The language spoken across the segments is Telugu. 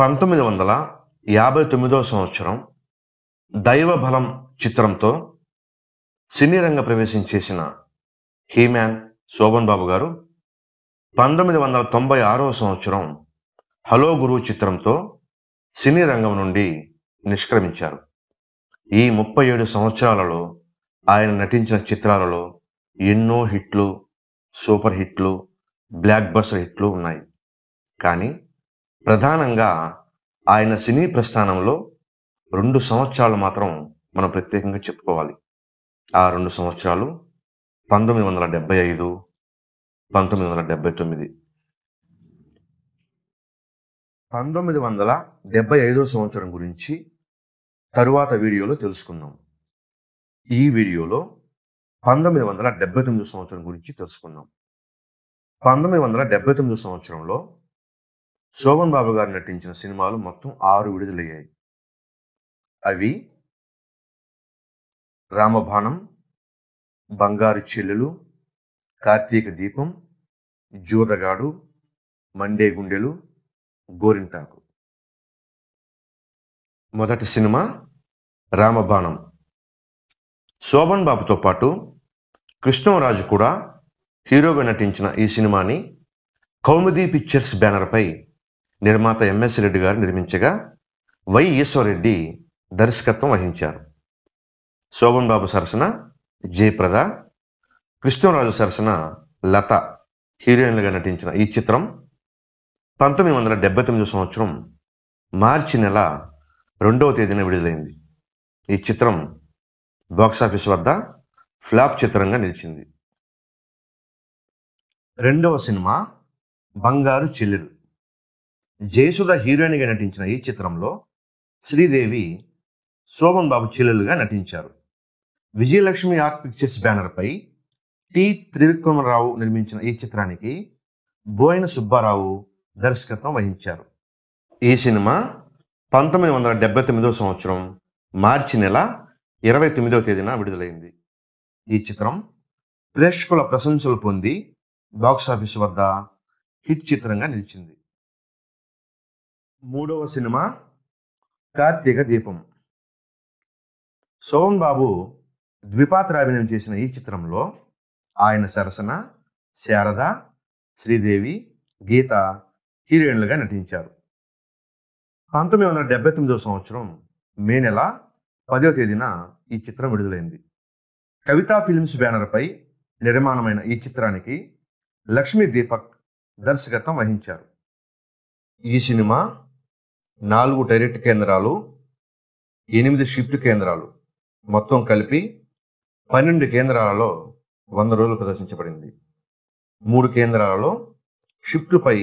పంతొమ్మిది వందల యాభై తొమ్మిదవ సంవత్సరం దైవ బలం చిత్రంతో సినీ రంగ ప్రవేశం చేసిన హీమ్యాన్ శోభన్ బాబు గారు పంతొమ్మిది వందల తొంభై ఆరవ సంవత్సరం హలో గురు చిత్రంతో సినీ రంగం నుండి నిష్క్రమించారు ఈ ముప్పై ఏడు సంవత్సరాలలో ఆయన నటించిన చిత్రాలలో ఎన్నో హిట్లు సూపర్ హిట్లు బ్లాక్ బస్టర్ హిట్లు ఉన్నాయి కానీ ప్రధానంగా ఆయన సినీ ప్రస్థానంలో రెండు సంవత్సరాలు మాత్రం మనం ప్రత్యేకంగా చెప్పుకోవాలి ఆ రెండు సంవత్సరాలు పంతొమ్మిది వందల డెబ్బై ఐదు పంతొమ్మిది వందల డెబ్బై తొమ్మిది పంతొమ్మిది వందల డెబ్బై ఐదో సంవత్సరం గురించి తరువాత వీడియోలో తెలుసుకుందాం ఈ వీడియోలో పంతొమ్మిది వందల డెబ్బై తొమ్మిది సంవత్సరం గురించి తెలుసుకుందాం పంతొమ్మిది వందల డెబ్బై తొమ్మిది సంవత్సరంలో శోభన్ బాబు గారు నటించిన సినిమాలు మొత్తం ఆరు విడుదలయ్యాయి అవి రామబాణం బంగారు చెల్లెలు కార్తీక దీపం జూదగాడు మండే గుండెలు గోరింటాకు మొదటి సినిమా రామబాణం శోభన్ బాబుతో పాటు కృష్ణంరాజు కూడా హీరోగా నటించిన ఈ సినిమాని కౌముదీ పిక్చర్స్ బ్యానర్పై నిర్మాత ఎంఎస్ రెడ్డి గారు నిర్మించగా వై ఈశ్వరెడ్డి దర్శకత్వం వహించారు శోభన్ బాబు సరసన జయప్రద కృష్ణరాజు సరసన లత హీరోయిన్లుగా నటించిన ఈ చిత్రం పంతొమ్మిది వందల డెబ్బై తొమ్మిది సంవత్సరం మార్చి నెల రెండవ తేదీన విడుదలైంది ఈ చిత్రం బాక్సాఫీస్ వద్ద ఫ్లాప్ చిత్రంగా నిలిచింది రెండవ సినిమా బంగారు చెల్లెలు జయసుధ హీరోయిన్గా నటించిన ఈ చిత్రంలో శ్రీదేవి శోభన్ బాబు చెల్లెలుగా నటించారు విజయలక్ష్మి ఆర్ట్ పిక్చర్స్ బ్యానర్పై టి త్రివిక్రమరావు నిర్మించిన ఈ చిత్రానికి బోయిన సుబ్బారావు దర్శకత్వం వహించారు ఈ సినిమా పంతొమ్మిది వందల డెబ్బై తొమ్మిదో సంవత్సరం మార్చి నెల ఇరవై తొమ్మిదవ తేదీన విడుదలైంది ఈ చిత్రం ప్రేక్షకుల ప్రశంసలు పొంది బాక్సాఫీస్ వద్ద హిట్ చిత్రంగా నిలిచింది మూడవ సినిమా కార్తీక దీపం సోమన్ బాబు ద్విపాత్రాభినయం చేసిన ఈ చిత్రంలో ఆయన సరసన శారద శ్రీదేవి గీత హీరోయిన్లుగా నటించారు పంతొమ్మిది వందల డెబ్బై తొమ్మిదవ సంవత్సరం మే నెల పదవ తేదీన ఈ చిత్రం విడుదలైంది కవితా ఫిల్మ్స్ బ్యానర్పై నిర్మాణమైన ఈ చిత్రానికి లక్ష్మీ దీపక్ దర్శకత్వం వహించారు ఈ సినిమా నాలుగు డైరెక్ట్ కేంద్రాలు ఎనిమిది షిఫ్ట్ కేంద్రాలు మొత్తం కలిపి పన్నెండు కేంద్రాలలో వంద రోజులు ప్రదర్శించబడింది మూడు కేంద్రాలలో షిఫ్ట్లపై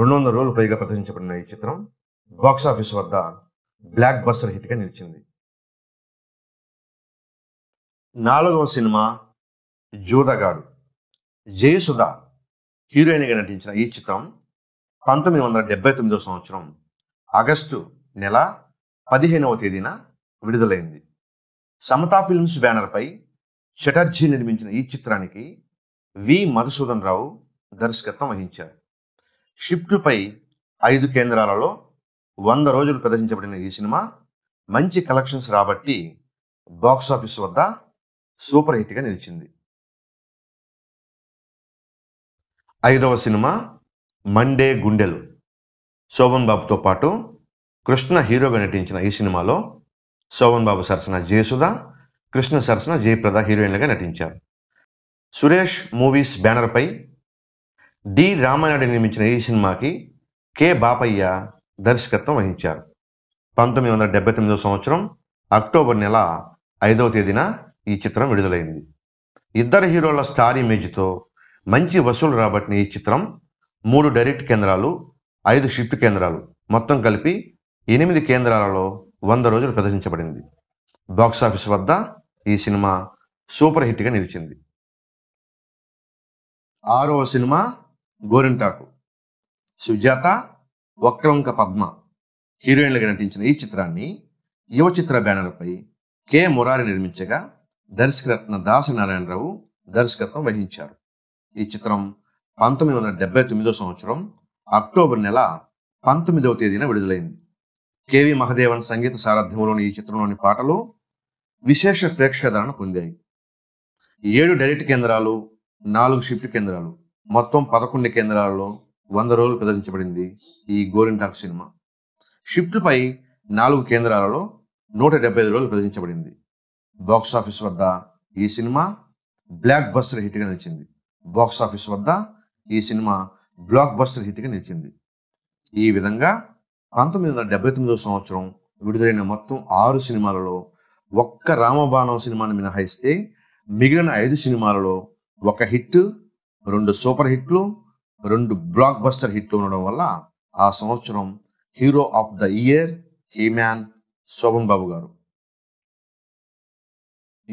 రెండు వందల రోజులు పైగా ప్రదర్శించబడిన ఈ చిత్రం బాక్సాఫీస్ వద్ద బ్లాక్ బస్టర్ హిట్గా నిలిచింది నాలుగవ సినిమా జూదగాడు జయసుధ హీరోయిన్గా నటించిన ఈ చిత్రం పంతొమ్మిది వందల డెబ్బై తొమ్మిదవ సంవత్సరం ఆగస్టు నెల పదిహేనవ తేదీన విడుదలైంది సమతా ఫిల్మ్స్ బ్యానర్పై చటర్జీ నిర్మించిన ఈ చిత్రానికి వి మధుసూదన్ రావు దర్శకత్వం వహించారు షిఫ్ట్పై ఐదు కేంద్రాలలో వంద రోజులు ప్రదర్శించబడిన ఈ సినిమా మంచి కలెక్షన్స్ రాబట్టి బాక్సాఫీస్ వద్ద సూపర్ హిట్గా నిలిచింది ఐదవ సినిమా మండే గుండెలు శోభన్ బాబుతో పాటు కృష్ణ హీరోగా నటించిన ఈ సినిమాలో శోభన్ బాబు సరసన జయసుధ కృష్ణ సరసన జయప్రద హీరోయిన్లుగా నటించారు సురేష్ మూవీస్ బ్యానర్పై డి రామానాయుడు నిర్మించిన ఈ సినిమాకి కె బాపయ్య దర్శకత్వం వహించారు పంతొమ్మిది వందల డెబ్బై తొమ్మిదో సంవత్సరం అక్టోబర్ నెల ఐదవ తేదీన ఈ చిత్రం విడుదలైంది ఇద్దరు హీరోల స్టార్ ఇమేజ్తో మంచి వసూలు రాబట్టిన ఈ చిత్రం మూడు డైరెక్ట్ కేంద్రాలు ఐదు షిఫ్ట్ కేంద్రాలు మొత్తం కలిపి ఎనిమిది కేంద్రాలలో వంద రోజులు ప్రదర్శించబడింది బాక్సాఫీస్ వద్ద ఈ సినిమా సూపర్ హిట్గా నిలిచింది ఆరవ సినిమా గోరింటాకు సుజాత వక్రంక పద్మ హీరోయిన్లుగా నటించిన ఈ చిత్రాన్ని యువ చిత్ర బ్యానర్పై కె మురారి నిర్మించగా దర్శకరత్న దాసనారాయణరావు దర్శకత్వం వహించారు ఈ చిత్రం పంతొమ్మిది వందల డెబ్బై తొమ్మిదో సంవత్సరం అక్టోబర్ నెల పంతొమ్మిదవ తేదీన విడుదలైంది కేవి మహదేవన్ సంగీత సారథ్యంలోని ఈ చిత్రంలోని పాటలు విశేష ప్రేక్షాదరణ పొందాయి ఏడు డైరెక్ట్ కేంద్రాలు నాలుగు షిఫ్ట్ కేంద్రాలు మొత్తం పదకొండు కేంద్రాలలో వంద రోజులు ప్రదర్శించబడింది ఈ గోరింటాక్ సినిమా షిఫ్ట్పై నాలుగు కేంద్రాలలో నూట డెబ్బై ఐదు రోజులు ప్రదర్శించబడింది బాక్స్ ఆఫీస్ వద్ద ఈ సినిమా బ్లాక్ బస్టర్ హిట్గా నిలిచింది బాక్స్ ఆఫీస్ వద్ద ఈ సినిమా బ్లాక్ బస్టర్ హిట్గా నిలిచింది ఈ విధంగా పంతొమ్మిది వందల డెబ్బై తొమ్మిదో సంవత్సరం విడుదలైన మొత్తం ఆరు సినిమాలలో ఒక్క రామబాణం సినిమాను మినహాయిస్తే మిగిలిన ఐదు సినిమాలలో ఒక హిట్ రెండు సూపర్ హిట్లు రెండు బ్లాక్ బస్టర్ హిట్లు ఉండడం వల్ల ఆ సంవత్సరం hero of the year he man Shobhan Babu గారు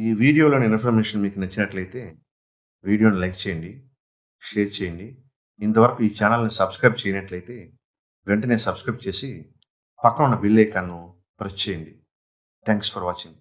ఈ వీడియోలోని ఇన్ఫర్మేషన్ మీకు నచ్చినట్లయితే వీడియోని లైక్ చేయండి షేర్ చేయండి ఇంతవరకు ఈ ఛానల్ని సబ్స్క్రైబ్ చేయనట్లయితే వెంటనే సబ్స్క్రైబ్ చేసి పక్కన ఉన్న బిల్ ఐకాన్ను ప్రెస్ చేయండి థ్యాంక్స్ ఫర్ వాచింగ్